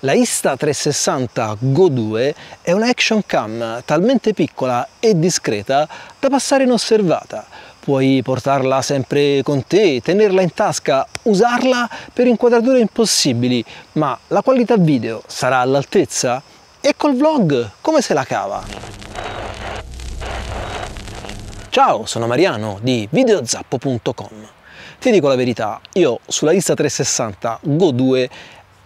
La Insta360 Go 2 è action cam talmente piccola e discreta da passare inosservata. Puoi portarla sempre con te, tenerla in tasca, usarla per inquadrature impossibili, ma la qualità video sarà all'altezza? E col vlog come se la cava? Ciao, sono Mariano di videozappo.com. Ti dico la verità, io sulla Insta360 Go 2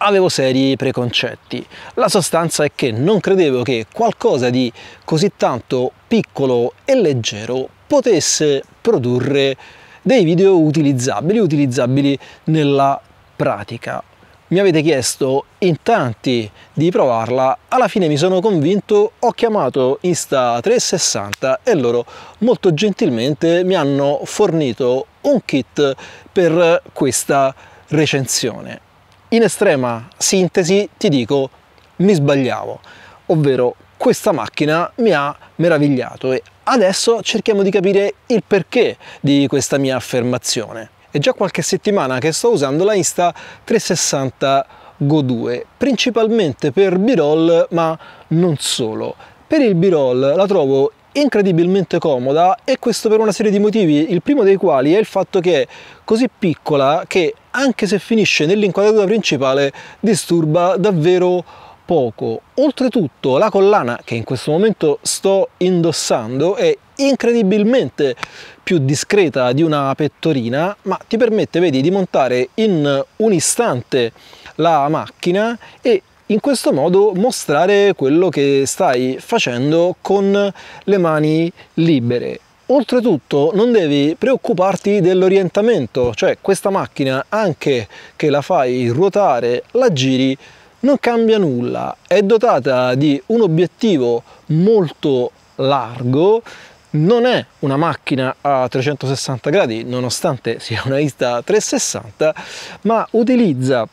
avevo seri preconcetti. La sostanza è che non credevo che qualcosa di così tanto piccolo e leggero potesse produrre dei video utilizzabili, utilizzabili nella pratica. Mi avete chiesto in tanti di provarla, alla fine mi sono convinto, ho chiamato Insta360 e loro molto gentilmente mi hanno fornito un kit per questa recensione. In estrema sintesi ti dico mi sbagliavo, ovvero questa macchina mi ha meravigliato e adesso cerchiamo di capire il perché di questa mia affermazione. È già qualche settimana che sto usando la Insta 360 Go 2, principalmente per b-roll ma non solo. Per il b-roll la trovo incredibilmente comoda e questo per una serie di motivi, il primo dei quali è il fatto che è così piccola che anche se finisce nell'inquadratura principale disturba davvero poco. Oltretutto la collana che in questo momento sto indossando è incredibilmente più discreta di una pettorina ma ti permette vedi di montare in un istante la macchina e in questo modo mostrare quello che stai facendo con le mani libere. Oltretutto non devi preoccuparti dell'orientamento, cioè questa macchina anche che la fai ruotare, la giri, non cambia nulla, è dotata di un obiettivo molto largo, non è una macchina a 360 gradi nonostante sia una ISTA 360, ma utilizza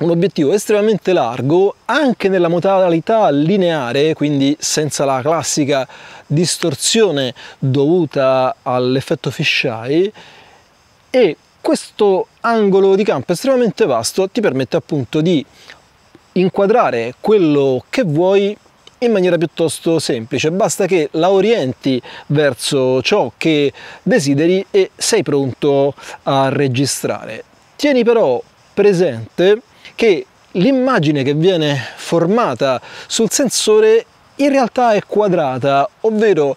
un obiettivo estremamente largo anche nella modalità lineare, quindi senza la classica distorsione dovuta all'effetto fisheye e questo angolo di campo estremamente vasto ti permette appunto di inquadrare quello che vuoi in maniera piuttosto semplice, basta che la orienti verso ciò che desideri e sei pronto a registrare. Tieni però presente che l'immagine che viene formata sul sensore in realtà è quadrata, ovvero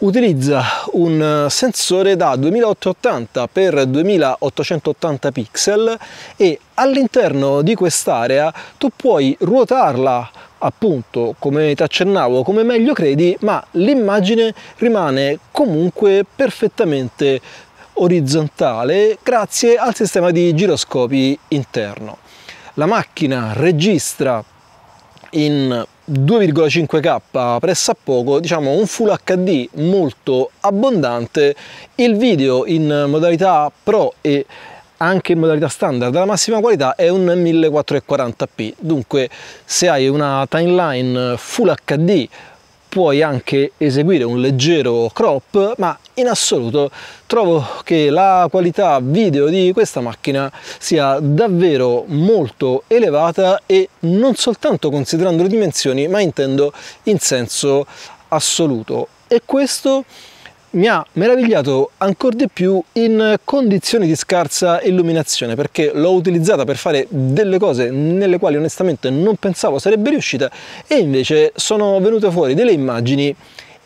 utilizza un eh, sensore da 2880 x 2880 pixel e all'interno di quest'area tu puoi ruotarla appunto come ti accennavo come meglio credi ma l'immagine rimane comunque perfettamente orizzontale grazie al sistema di giroscopi interno la macchina registra in 2,5K pressa poco, diciamo un Full HD molto abbondante, il video in modalità Pro e anche in modalità standard alla massima qualità è un 1440p dunque se hai una timeline full hd puoi anche eseguire un leggero crop ma in assoluto trovo che la qualità video di questa macchina sia davvero molto elevata e non soltanto considerando le dimensioni ma intendo in senso assoluto e questo mi ha meravigliato ancora di più in condizioni di scarsa illuminazione perché l'ho utilizzata per fare delle cose nelle quali onestamente non pensavo sarebbe riuscita e invece sono venute fuori delle immagini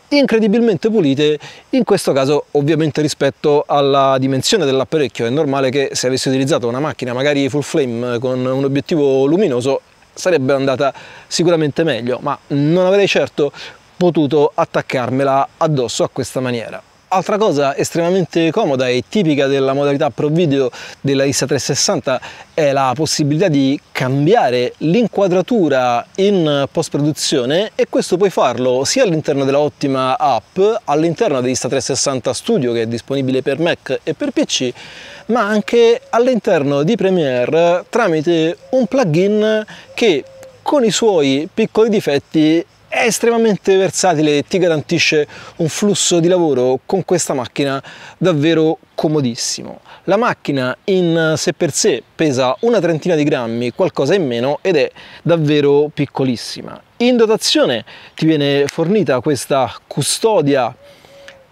incredibilmente pulite, in questo caso ovviamente rispetto alla dimensione dell'apparecchio, è normale che se avessi utilizzato una macchina magari full flame con un obiettivo luminoso sarebbe andata sicuramente meglio, ma non avrei certo potuto attaccarmela addosso a questa maniera. Altra cosa estremamente comoda e tipica della modalità Pro Video della Insta360 è la possibilità di cambiare l'inquadratura in post-produzione e questo puoi farlo sia all'interno della ottima app, all'interno di Insta360 Studio che è disponibile per Mac e per PC, ma anche all'interno di Premiere tramite un plugin che con i suoi piccoli difetti è estremamente versatile e ti garantisce un flusso di lavoro con questa macchina davvero comodissimo. La macchina in sé per sé pesa una trentina di grammi, qualcosa in meno, ed è davvero piccolissima. In dotazione ti viene fornita questa custodia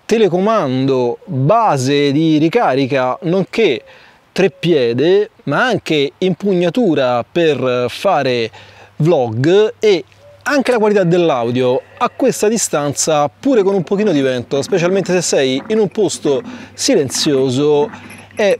telecomando, base di ricarica, nonché treppiede, ma anche impugnatura per fare vlog e anche la qualità dell'audio a questa distanza pure con un pochino di vento specialmente se sei in un posto silenzioso è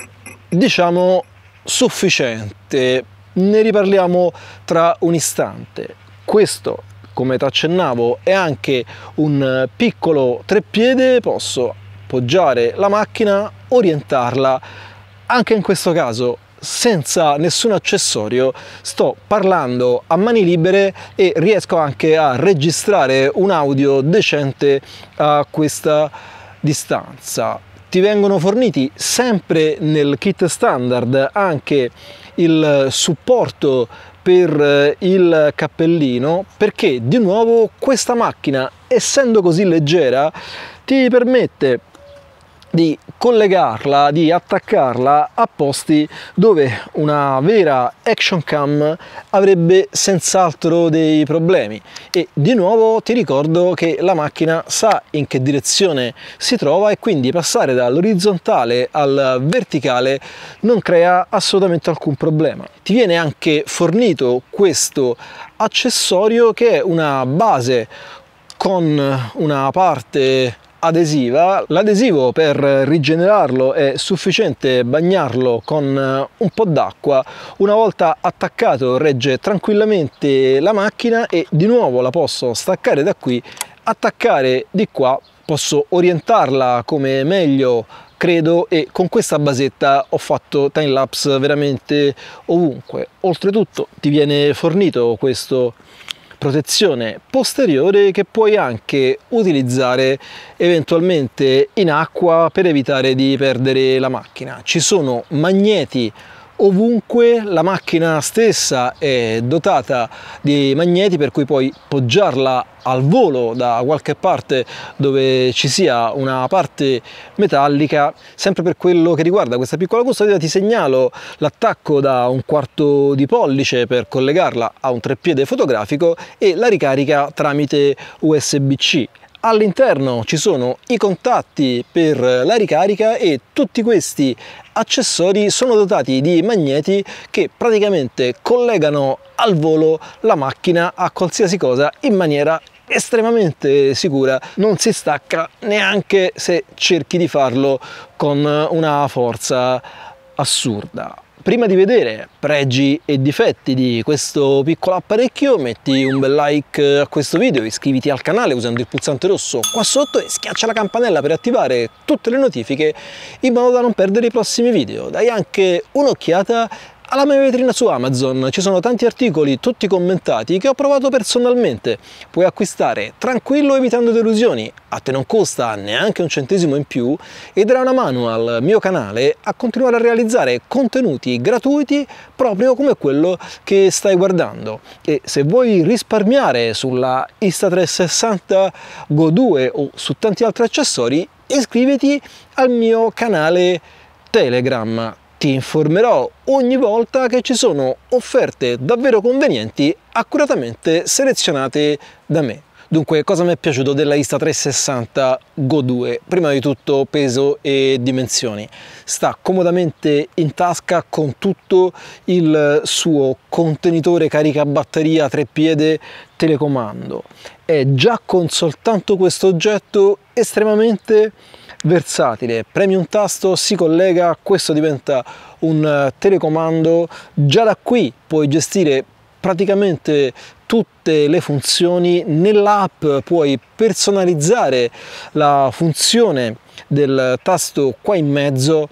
diciamo sufficiente ne riparliamo tra un istante questo come ti accennavo è anche un piccolo treppiede posso poggiare la macchina orientarla anche in questo caso senza nessun accessorio sto parlando a mani libere e riesco anche a registrare un audio decente a questa distanza ti vengono forniti sempre nel kit standard anche il supporto per eh, il cappellino perché di nuovo questa macchina essendo così leggera ti permette di collegarla, di attaccarla a posti dove una vera action cam avrebbe senz'altro dei problemi e di nuovo ti ricordo che la macchina sa in che direzione si trova e quindi passare dall'orizzontale al verticale non crea assolutamente alcun problema. Ti viene anche fornito questo accessorio che è una base con una parte adesiva. L'adesivo per rigenerarlo è sufficiente bagnarlo con eh, un po' d'acqua. Una volta attaccato regge tranquillamente la macchina e di nuovo la posso staccare da qui, attaccare di qua, posso orientarla come meglio credo e con questa basetta ho fatto time lapse veramente ovunque oltretutto ti viene fornito questo protezione posteriore che puoi anche utilizzare eventualmente in acqua per evitare di perdere la macchina. Ci sono magneti ovunque la macchina stessa è dotata di magneti per cui puoi poggiarla al volo da qualche parte dove ci sia una parte metallica sempre per quello che riguarda questa piccola custodia ti segnalo l'attacco da un quarto di pollice per collegarla a un treppiede fotografico e la ricarica tramite USB-C All'interno ci sono i contatti per la ricarica e tutti questi accessori sono dotati di magneti che praticamente collegano al volo la macchina a qualsiasi cosa in maniera estremamente sicura, non si stacca neanche se cerchi di farlo con una forza assurda. Prima di vedere pregi e difetti di questo piccolo apparecchio metti un bel like a questo video, iscriviti al canale usando il pulsante rosso qua sotto e schiaccia la campanella per attivare tutte le notifiche in modo da non perdere i prossimi video. Dai anche un'occhiata alla mia vetrina su Amazon ci sono tanti articoli, tutti commentati, che ho provato personalmente. Puoi acquistare tranquillo evitando delusioni, a te non costa neanche un centesimo in più e darà una mano al mio canale a continuare a realizzare contenuti gratuiti proprio come quello che stai guardando. E se vuoi risparmiare sulla Insta360 Go 2 o su tanti altri accessori, iscriviti al mio canale Telegram ti informerò ogni volta che ci sono offerte davvero convenienti accuratamente selezionate da me. Dunque, cosa mi è piaciuto della Insta360 Go 2? Prima di tutto peso e dimensioni. Sta comodamente in tasca con tutto il suo contenitore carica batteria tre telecomando. È già con soltanto questo oggetto estremamente versatile. Premi un tasto, si collega, questo diventa un telecomando. Già da qui puoi gestire praticamente tutte le funzioni nell'app puoi personalizzare la funzione del tasto qua in mezzo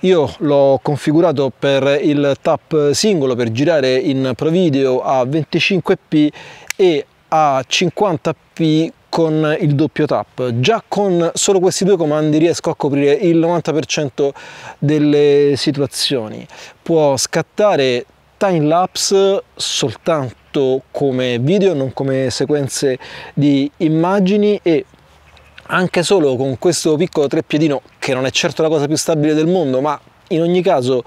io l'ho configurato per il tap singolo per girare in ProVideo a 25p e a 50p con il doppio tap. Già con solo questi due comandi riesco a coprire il 90% delle situazioni. Può scattare time lapse soltanto soprattutto come video, non come sequenze di immagini e anche solo con questo piccolo treppiedino che non è certo la cosa più stabile del mondo ma in ogni caso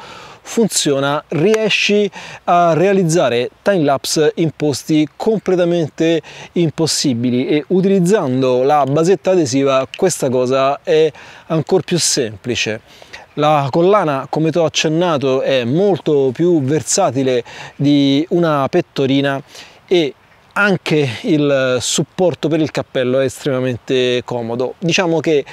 funziona riesci a realizzare time lapse in posti completamente impossibili e utilizzando la basetta adesiva questa cosa è ancora più semplice la collana, come ti ho accennato, è molto più versatile di una pettorina e anche il supporto per il cappello è estremamente comodo. Diciamo che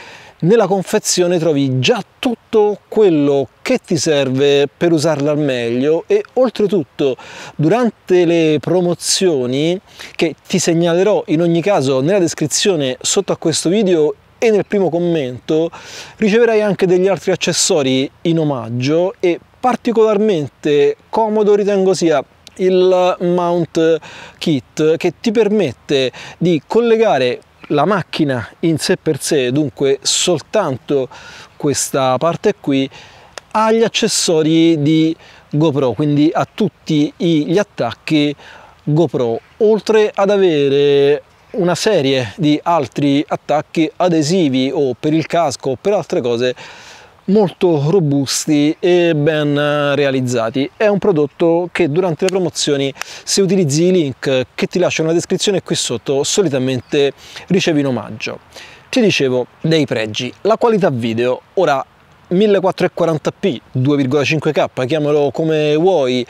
nella confezione trovi già tutto quello che ti serve per usarla al meglio e oltretutto durante le promozioni che ti segnalerò in ogni caso nella descrizione sotto a questo video e nel primo commento riceverai anche degli altri accessori in omaggio e particolarmente comodo ritengo sia il mount kit che ti permette di collegare la macchina in sé per sé dunque soltanto questa parte qui agli accessori di GoPro quindi a tutti gli attacchi GoPro oltre ad avere una serie di altri attacchi adesivi o per il casco o per altre cose molto robusti e ben eh, realizzati. È un prodotto che durante le promozioni, se utilizzi i link che ti lascio nella descrizione qui sotto, solitamente ricevi in omaggio. Ti dicevo dei pregi, la qualità video, ora 1440p, 2,5k, chiamalo come vuoi,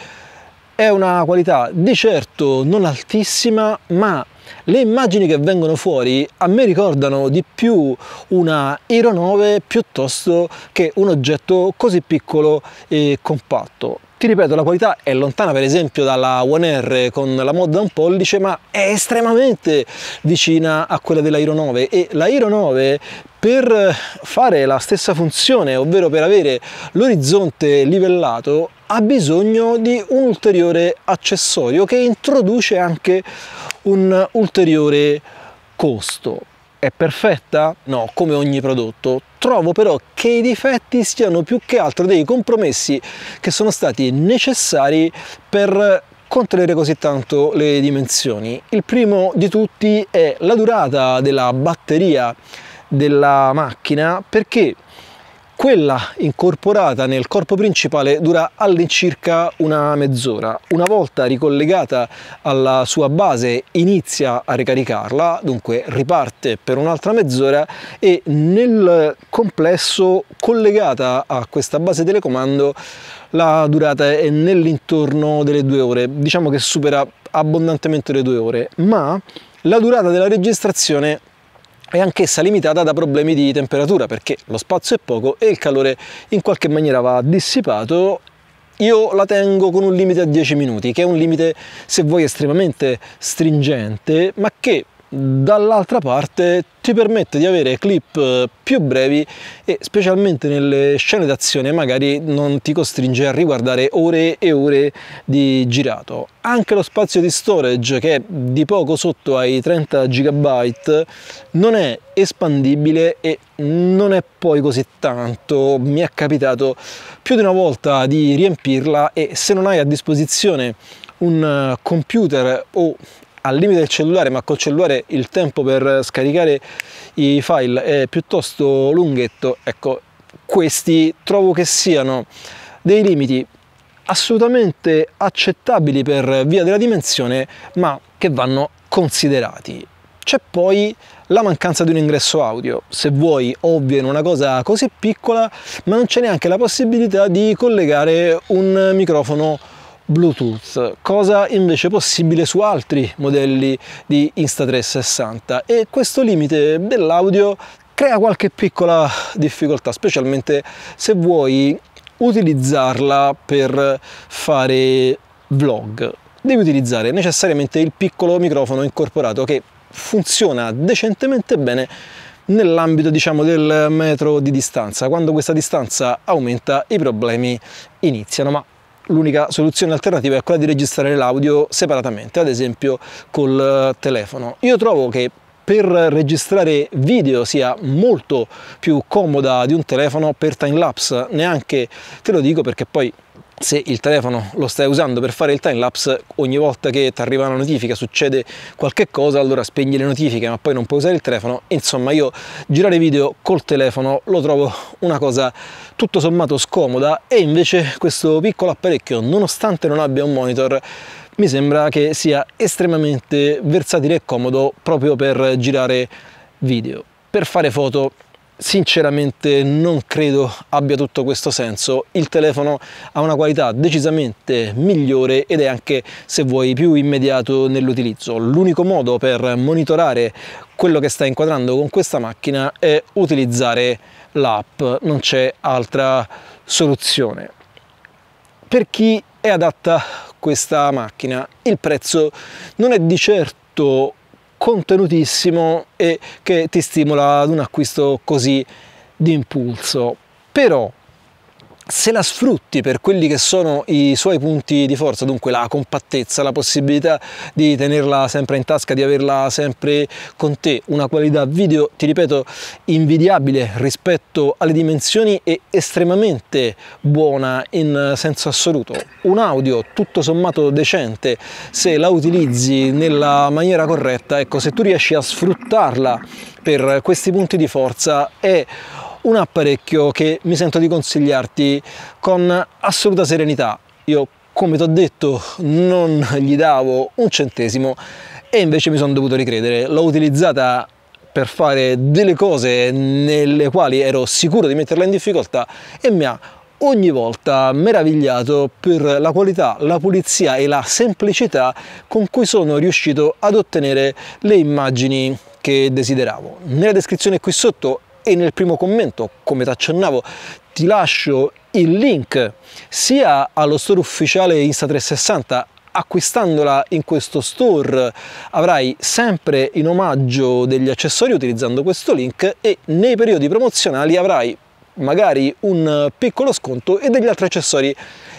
è una qualità di certo non altissima ma le immagini che vengono fuori a me ricordano di più una 9 piuttosto che un oggetto così piccolo e compatto. Ti ripeto, la qualità è lontana per esempio dalla One R con la mod da un pollice, ma è estremamente vicina a quella della dell'Aero 9 e la l'Aero 9 per fare la stessa funzione, ovvero per avere l'orizzonte livellato, ha bisogno di un ulteriore accessorio che introduce anche un ulteriore costo. È perfetta? No, come ogni prodotto. Trovo però che i difetti siano più che altro dei compromessi che sono stati necessari per contenere così tanto le dimensioni. Il primo di tutti è la durata della batteria della macchina perché quella incorporata nel corpo principale dura all'incirca una mezz'ora. Una volta ricollegata alla sua base inizia a ricaricarla, dunque riparte per un'altra mezz'ora e nel complesso collegata a questa base telecomando la durata è nell'intorno delle due ore, diciamo che supera abbondantemente le due ore, ma la durata della registrazione è anch'essa limitata da problemi di temperatura perché lo spazio è poco e il calore in qualche maniera va dissipato io la tengo con un limite a 10 minuti, che è un limite se vuoi estremamente stringente, ma che dall'altra parte ti permette di avere clip eh, più brevi e specialmente nelle scene d'azione magari non ti costringe a riguardare ore e ore di girato. Anche lo spazio di storage che è di poco sotto ai 30 GB non è espandibile e non è poi così tanto, mi è capitato più di una volta di riempirla e se non hai a disposizione un eh, computer o al limite del cellulare ma col cellulare il tempo per scaricare i file è piuttosto lunghetto ecco questi trovo che siano dei limiti assolutamente accettabili per via della dimensione ma che vanno considerati c'è poi la mancanza di un ingresso audio. Se vuoi, ovvio, in una cosa così piccola, ma non c'è neanche la possibilità di collegare un microfono Bluetooth, cosa invece possibile su altri modelli di Insta360 e questo limite dell'audio crea qualche piccola difficoltà, specialmente se vuoi utilizzarla per fare vlog. Devi utilizzare necessariamente il piccolo microfono incorporato che funziona decentemente bene nell'ambito diciamo del metro di distanza quando questa distanza aumenta i problemi iniziano ma l'unica soluzione alternativa è quella di registrare l'audio separatamente, ad esempio col eh, telefono. Io trovo che per registrare video sia molto più comoda di un telefono per time lapse, neanche te lo dico perché poi se il telefono lo stai usando per fare il time lapse ogni volta che ti arriva una notifica succede qualche cosa allora spegni le notifiche ma poi non puoi usare il telefono insomma io girare video col telefono lo trovo una cosa tutto sommato scomoda e invece questo piccolo apparecchio nonostante non abbia un monitor mi sembra che sia estremamente versatile e comodo proprio per girare video per fare foto sinceramente non credo abbia tutto questo senso il telefono ha una qualità decisamente migliore ed è anche se vuoi più immediato nell'utilizzo l'unico modo per monitorare quello che stai inquadrando con questa macchina è utilizzare l'app non c'è altra soluzione per chi è adatta questa macchina il prezzo non è di certo contenutissimo e che ti stimola ad un acquisto così di impulso. Però se la sfrutti per quelli che sono i suoi punti di forza, dunque la compattezza, la possibilità di tenerla sempre in tasca, di averla sempre con te, una qualità video, ti ripeto, invidiabile rispetto alle dimensioni e estremamente buona in senso assoluto, un audio tutto sommato decente se la utilizzi nella maniera corretta, ecco, se tu riesci a sfruttarla per questi punti di forza è un apparecchio che mi sento di consigliarti con assoluta serenità. Io, come ti ho detto, non gli davo un centesimo e invece mi sono dovuto ricredere. L'ho utilizzata per fare delle cose nelle quali ero sicuro di metterla in difficoltà e mi ha ogni volta meravigliato per la qualità, la pulizia e la semplicità con cui sono riuscito ad ottenere le immagini che desideravo. Nella descrizione qui sotto e nel primo commento, come ti accennavo, ti lascio il link sia allo store ufficiale Insta360 acquistandola in questo store avrai sempre in omaggio degli accessori utilizzando questo link e nei periodi promozionali avrai magari un piccolo sconto e degli altri accessori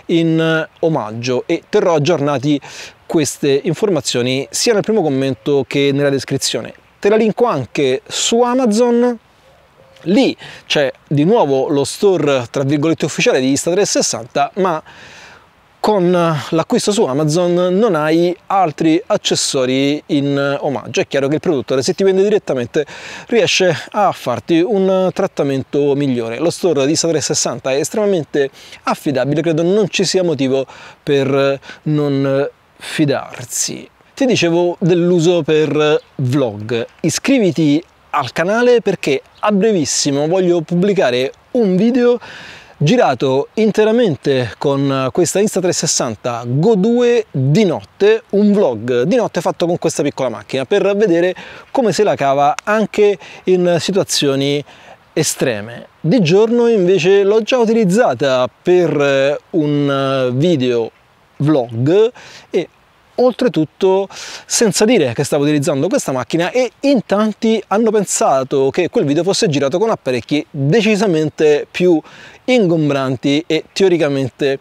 in omaggio e terrò aggiornati queste informazioni sia nel primo commento che nella descrizione. Te la linko anche su Amazon Lì c'è di nuovo lo store, tra virgolette, ufficiale di Insta360, ma con l'acquisto su Amazon non hai altri accessori in omaggio. È chiaro che il produttore, se ti vende direttamente, riesce a farti un trattamento migliore. Lo store di Insta360 è estremamente affidabile, credo non ci sia motivo per non fidarsi. Ti dicevo dell'uso per vlog. Iscriviti al canale perché a brevissimo voglio pubblicare un video girato interamente con questa Insta360 Go 2 di notte, un vlog di notte fatto con questa piccola macchina per vedere come se la cava anche in situazioni estreme. Di giorno invece l'ho già utilizzata per un video vlog e oltretutto senza dire che stavo utilizzando questa macchina e in tanti hanno pensato che quel video fosse girato con apparecchi decisamente più ingombranti e teoricamente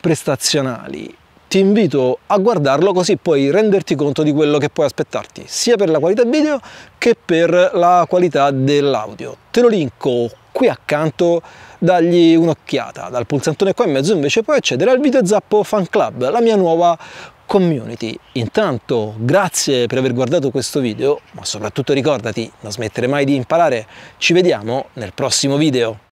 prestazionali. Ti invito a guardarlo così puoi renderti conto di quello che puoi aspettarti, sia per la qualità video che per la qualità dell'audio. Te lo linko qui accanto dagli un'occhiata. Dal pulsantone qua in mezzo invece puoi accedere al video zappo fan club, la mia nuova community. Intanto grazie per aver guardato questo video, ma soprattutto ricordati, non smettere mai di imparare. Ci vediamo nel prossimo video.